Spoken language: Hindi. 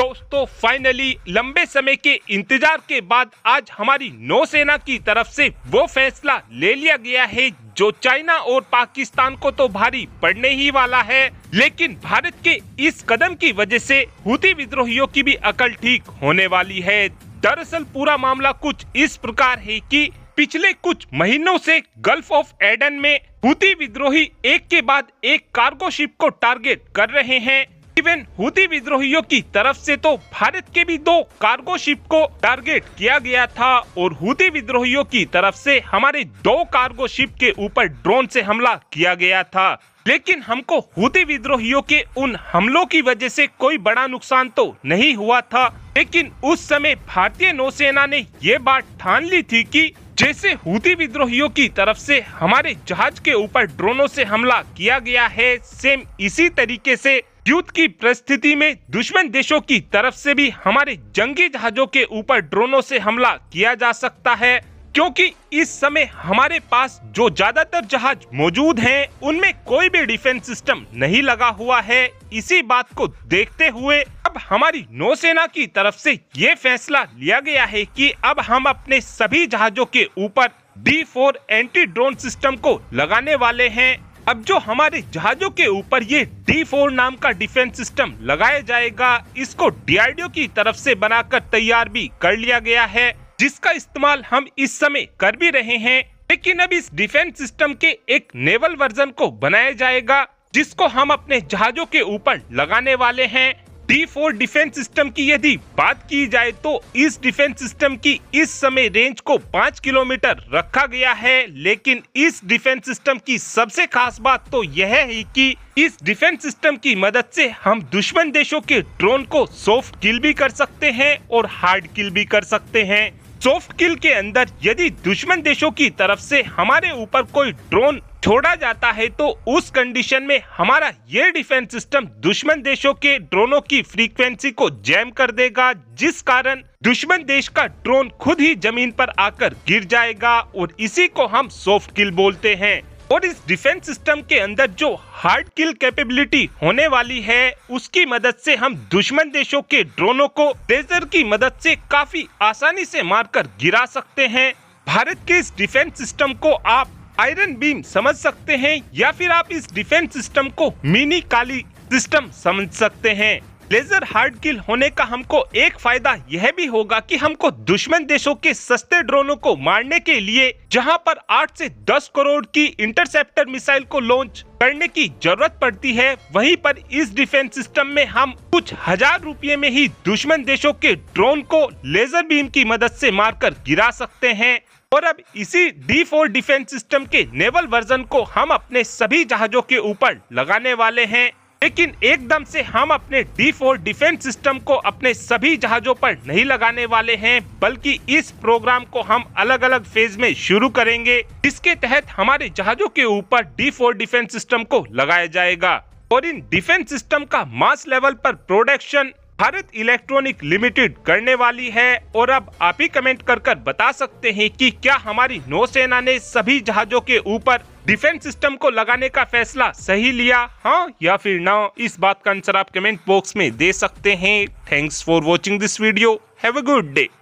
दोस्तों फाइनली लंबे समय के इंतजार के बाद आज हमारी नौसेना की तरफ से वो फैसला ले लिया गया है जो चाइना और पाकिस्तान को तो भारी पड़ने ही वाला है लेकिन भारत के इस कदम की वजह से हुती विद्रोहियों की भी अकल ठीक होने वाली है दरअसल पूरा मामला कुछ इस प्रकार है कि पिछले कुछ महीनों से गल्फ ऑफ एडन में हुती विद्रोही एक के बाद एक कार्गो शिप को टारगेट कर रहे हैं इवन हुती विद्रोहियों की तरफ से तो भारत के भी दो कार्गो शिप को टारगेट किया गया था और हुती विद्रोहियों की तरफ से हमारे दो कार्गो शिप के ऊपर ड्रोन से हमला किया गया था लेकिन हमको हुती विद्रोहियों के उन हमलों की वजह से कोई बड़ा नुकसान तो नहीं हुआ था लेकिन उस समय भारतीय नौसेना ने ये बात ठान ली थी की जैसे हुती विद्रोहियों की तरफ से हमारे जहाज के ऊपर ड्रोनों से हमला किया गया है सेम इसी तरीके से युद्ध की परिस्थिति में दुश्मन देशों की तरफ से भी हमारे जंगी जहाजों के ऊपर ड्रोनों से हमला किया जा सकता है क्योंकि इस समय हमारे पास जो ज्यादातर जहाज मौजूद हैं उनमें कोई भी डिफेंस सिस्टम नहीं लगा हुआ है इसी बात को देखते हुए अब हमारी नौसेना की तरफ से ये फैसला लिया गया है कि अब हम अपने सभी जहाजों के ऊपर D four anti drone system को लगाने वाले हैं अब जो हमारे जहाजों के ऊपर ये डी फोर नाम का डिफेंस सिस्टम लगाया जाएगा इसको डीआरडीओ की तरफ से बनाकर तैयार भी कर लिया गया है जिसका इस्तेमाल हम इस समय कर भी रहे हैं लेकिन अब इस डिफेंस सिस्टम के एक नेवल वर्जन को बनाया जाएगा जिसको हम अपने जहाजों के ऊपर लगाने वाले हैं डी फोर डिफेंस सिस्टम की यदि बात की जाए तो इस डिफेंस सिस्टम की इस समय रेंज को पाँच किलोमीटर रखा गया है लेकिन इस डिफेंस सिस्टम की सबसे खास बात तो यह है कि इस डिफेंस सिस्टम की मदद से हम दुश्मन देशों के ड्रोन को सॉफ्ट किल भी कर सकते हैं और हार्ड किल भी कर सकते हैं किल के अंदर यदि दुश्मन देशों की तरफ से हमारे ऊपर कोई ड्रोन छोड़ा जाता है तो उस कंडीशन में हमारा ये डिफेंस सिस्टम दुश्मन देशों के ड्रोनों की फ्रीक्वेंसी को जैम कर देगा जिस कारण दुश्मन देश का ड्रोन खुद ही जमीन पर आकर गिर जाएगा और इसी को हम सॉफ्ट किल बोलते हैं और इस डिफेंस सिस्टम के अंदर जो हार्ड किल कैपेबिलिटी होने वाली है उसकी मदद से हम दुश्मन देशों के ड्रोनों को लेजर की मदद से काफी आसानी से मारकर गिरा सकते हैं भारत के इस डिफेंस सिस्टम को आप आयरन बीम समझ सकते हैं या फिर आप इस डिफेंस सिस्टम को मिनी काली सिस्टम समझ सकते हैं लेजर हार्ड किल होने का हमको एक फायदा यह भी होगा कि हमको दुश्मन देशों के सस्ते ड्रोनों को मारने के लिए जहां पर 8 से 10 करोड़ की इंटरसेप्टर मिसाइल को लॉन्च करने की जरूरत पड़ती है वहीं पर इस डिफेंस सिस्टम में हम कुछ हजार रुपये में ही दुश्मन देशों के ड्रोन को लेजर बीम की मदद से मारकर गिरा सकते हैं और अब इसी D4 डिफेंस सिस्टम के नेवल वर्जन को हम अपने सभी जहाजों के ऊपर लगाने वाले हैं लेकिन एकदम से हम अपने डी फोर डिफेंस सिस्टम को अपने सभी जहाजों पर नहीं लगाने वाले हैं बल्कि इस प्रोग्राम को हम अलग अलग फेज में शुरू करेंगे जिसके तहत हमारे जहाजों के ऊपर डी फोर डिफेंस सिस्टम को लगाया जाएगा और इन डिफेंस सिस्टम का मास लेवल पर प्रोडक्शन भारत इलेक्ट्रॉनिक लिमिटेड करने वाली है और अब आप ही कमेंट कर कर बता सकते हैं कि क्या हमारी नौसेना ने सभी जहाजों के ऊपर डिफेंस सिस्टम को लगाने का फैसला सही लिया हाँ या फिर ना इस बात का आंसर आप कमेंट बॉक्स में दे सकते हैं thanks for watching this video have a good day